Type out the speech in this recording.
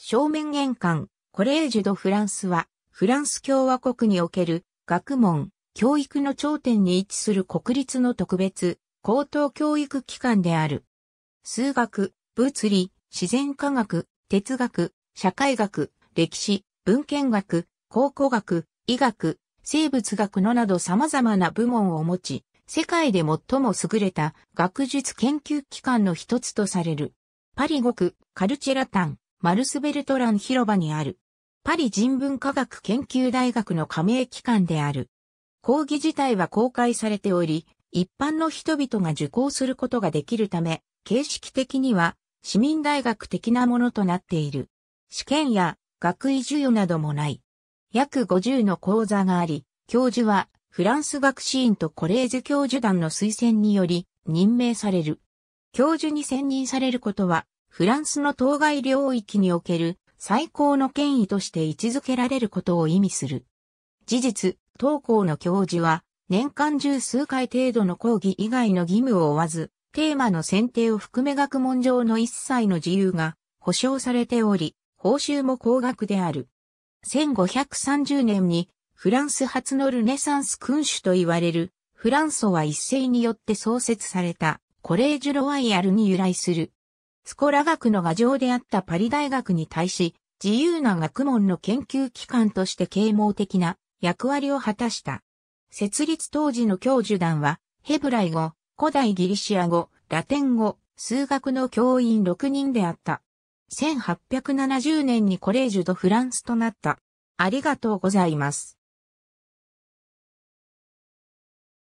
正面玄関、コレージュ・ド・フランスは、フランス共和国における学問、教育の頂点に位置する国立の特別、高等教育機関である。数学、物理、自然科学、哲学、社会学、歴史、文献学、考古学、医学、生物学のなど様々な部門を持ち、世界で最も優れた学術研究機関の一つとされる。パリ国、カルチェラタン。マルスベルトラン広場にある。パリ人文科学研究大学の加盟機関である。講義自体は公開されており、一般の人々が受講することができるため、形式的には市民大学的なものとなっている。試験や学位授与などもない。約50の講座があり、教授はフランス学士院とコレーズ教授団の推薦により任命される。教授に選任されることはフランスの当該領域における最高の権威として位置づけられることを意味する。事実、当校の教授は、年間十数回程度の講義以外の義務を負わず、テーマの選定を含め学問上の一切の自由が保障されており、報酬も高額である。1530年にフランス初のルネサンス君主と言われるフランソは一世によって創設されたコレージュロワイヤルに由来するスコラ学の牙城であったパリ大学に対し、自由な学問の研究機関として啓蒙的な役割を果たした。設立当時の教授団は、ヘブライ語、古代ギリシア語、ラテン語、数学の教員6人であった。1870年にコレージュ・ド・フランスとなった。ありがとうございます。